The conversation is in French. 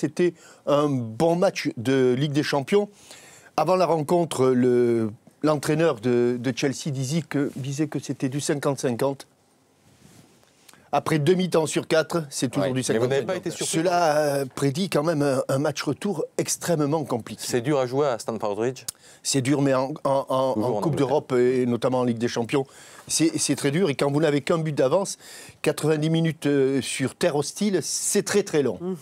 C'était un bon match de Ligue des Champions. Avant la rencontre, l'entraîneur de, Chelsea disait que, disait que c'était du 50-50. Après demi-temps sur quatre, c'est toujours du 50 50 Cela euh, prédit quand même un, match retour extrêmement compliqué. C'est dur à jouer à Stamford Bridge C'est dur, mais en, Coupe d'Europe et notamment en Ligue des Champions, c'est très dur. Et quand vous n'avez qu'un but d'avance, 90 minutes euh, sur terre hostile, c'est très très long. Mmh.